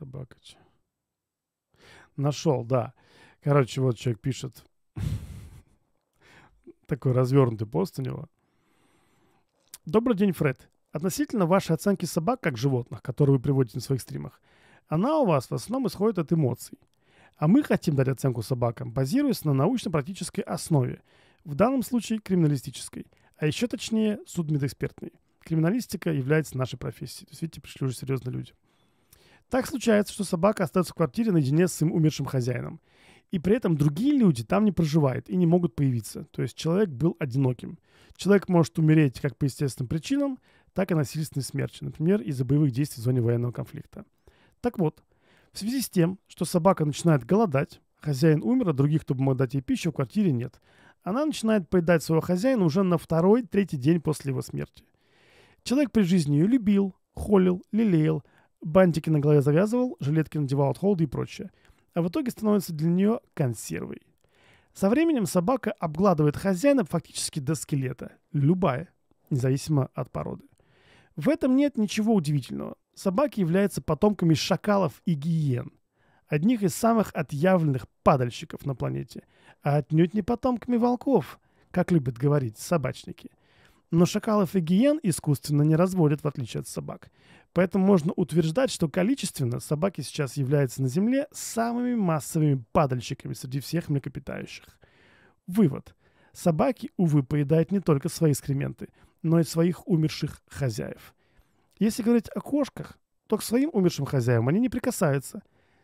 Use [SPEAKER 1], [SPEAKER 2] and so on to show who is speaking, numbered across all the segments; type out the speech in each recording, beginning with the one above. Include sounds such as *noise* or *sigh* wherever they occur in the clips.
[SPEAKER 1] Собакач. Нашел, да. Короче, вот человек пишет. *laughs* Такой развернутый пост у него. Добрый день, Фред. Относительно вашей оценки собак как животных, которые вы приводите на своих стримах, она у вас в основном исходит от эмоций. А мы хотим дать оценку собакам, базируясь на научно-практической основе, в данном случае криминалистической, а еще точнее судмедэкспертной. Криминалистика является нашей профессией. То есть, видите, пришли уже серьезные люди. Так случается, что собака остается в квартире наедине с своим умершим хозяином. И при этом другие люди там не проживают и не могут появиться. То есть человек был одиноким. Человек может умереть как по естественным причинам, так и насильственной смерти, например, из-за боевых действий в зоне военного конфликта. Так вот, в связи с тем, что собака начинает голодать, хозяин умер, а других, кто бы мог дать ей пищу, в квартире нет, она начинает поедать своего хозяина уже на второй-третий день после его смерти. Человек при жизни ее любил, холил, лелеял – бантики на голове завязывал, жилетки надевал от холода и прочее. А в итоге становится для нее консервой. Со временем собака обгладывает хозяина фактически до скелета. Любая, независимо от породы. В этом нет ничего удивительного. Собаки являются потомками шакалов и гиен. Одних из самых отъявленных падальщиков на планете. А отнюдь не потомками волков, как любят говорить собачники. Но шакалов и гиен искусственно не разводят, в отличие от собак. Поэтому можно утверждать, что количественно собаки сейчас являются на Земле самыми массовыми падальщиками среди всех млекопитающих. Вывод. Собаки, увы, поедают не только свои экскременты, но и своих умерших хозяев. Если говорить о кошках, то к своим умершим хозяевам они не прикасаются,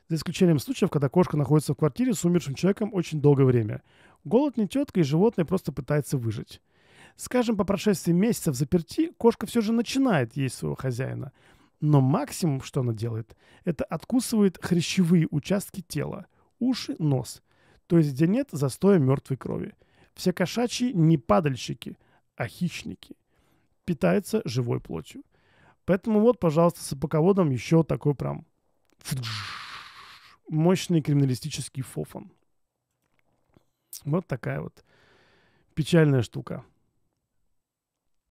[SPEAKER 1] за исключением случаев, когда кошка находится в квартире с умершим человеком очень долгое время. Голод не тетка, и животное просто пытается выжить. Скажем, по прошествии месяцев заперти, кошка все же начинает есть своего хозяина. Но максимум, что она делает, это откусывает хрящевые участки тела, уши, нос. То есть, где нет застоя мертвой крови. Все кошачьи не падальщики, а хищники. питаются живой плотью. Поэтому вот, пожалуйста, с собаководом еще такой прям мощный криминалистический фофан. Вот такая вот печальная штука.